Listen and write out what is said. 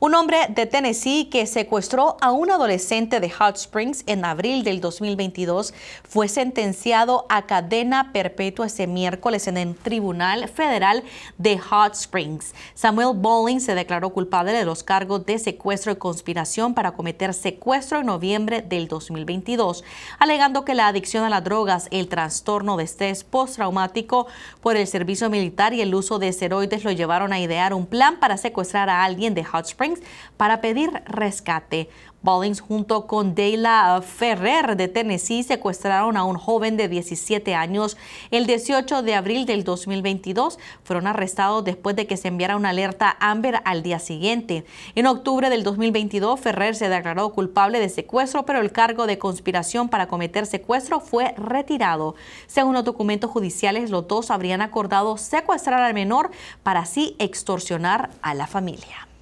Un hombre de Tennessee que secuestró a un adolescente de Hot Springs en abril del 2022 fue sentenciado a cadena perpetua ese miércoles en el Tribunal Federal de Hot Springs. Samuel Bowling se declaró culpable de los cargos de secuestro y conspiración para cometer secuestro en noviembre del 2022, alegando que la adicción a las drogas, el trastorno de estrés postraumático por el servicio militar y el uso de esteroides lo llevaron a idear un plan para secuestrar a alguien de Hot Springs para pedir rescate. Ballings junto con Dayla eh, Ferrer de Tennessee secuestraron a un joven de 17 años el 18 de abril del 2022. Fueron arrestados después de que se enviara una alerta Amber al día siguiente. En octubre del 2022, Ferrer se declaró culpable de secuestro, pero el cargo de conspiración para cometer secuestro fue retirado. Según los documentos judiciales, los dos habrían acordado secuestrar al menor para así extorsionar a la familia.